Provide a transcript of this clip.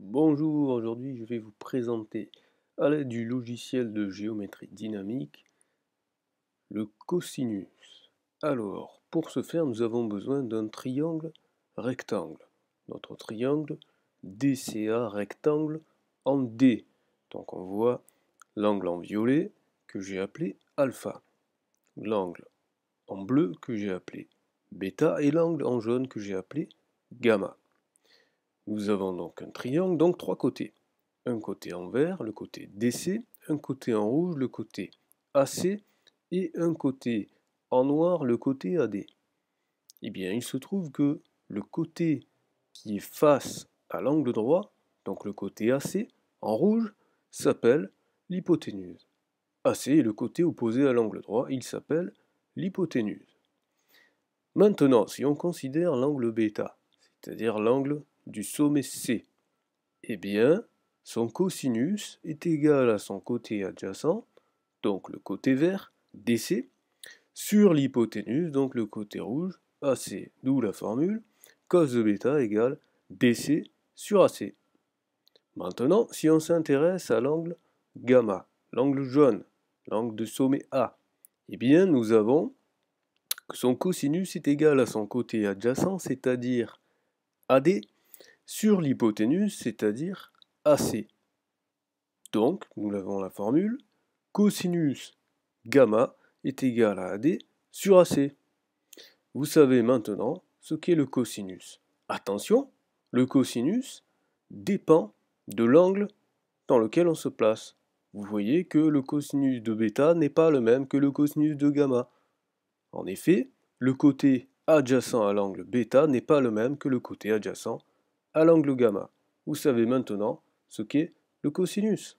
Bonjour, aujourd'hui je vais vous présenter à l'aide du logiciel de géométrie dynamique le cosinus. Alors, pour ce faire, nous avons besoin d'un triangle rectangle. Notre triangle DCA rectangle en D. Donc on voit l'angle en violet que j'ai appelé alpha, l'angle en bleu que j'ai appelé bêta et l'angle en jaune que j'ai appelé gamma. Nous avons donc un triangle, donc trois côtés. Un côté en vert, le côté DC, un côté en rouge, le côté AC, et un côté en noir, le côté AD. Eh bien, il se trouve que le côté qui est face à l'angle droit, donc le côté AC, en rouge, s'appelle l'hypoténuse. AC est le côté opposé à l'angle droit, il s'appelle l'hypoténuse. Maintenant, si on considère l'angle bêta, c'est-à-dire l'angle du sommet C Eh bien, son cosinus est égal à son côté adjacent, donc le côté vert, DC, sur l'hypoténuse, donc le côté rouge, AC, d'où la formule cos de bêta égale DC sur AC. Maintenant, si on s'intéresse à l'angle gamma, l'angle jaune, l'angle de sommet A, eh bien nous avons que son cosinus est égal à son côté adjacent, c'est-à-dire AD, sur l'hypoténuse, c'est-à-dire AC. Donc, nous avons la formule cosinus gamma est égal à AD sur AC. Vous savez maintenant ce qu'est le cosinus. Attention, le cosinus dépend de l'angle dans lequel on se place. Vous voyez que le cosinus de bêta n'est pas le même que le cosinus de gamma. En effet, le côté adjacent à l'angle bêta n'est pas le même que le côté adjacent à l'angle gamma. Vous savez maintenant ce qu'est le cosinus.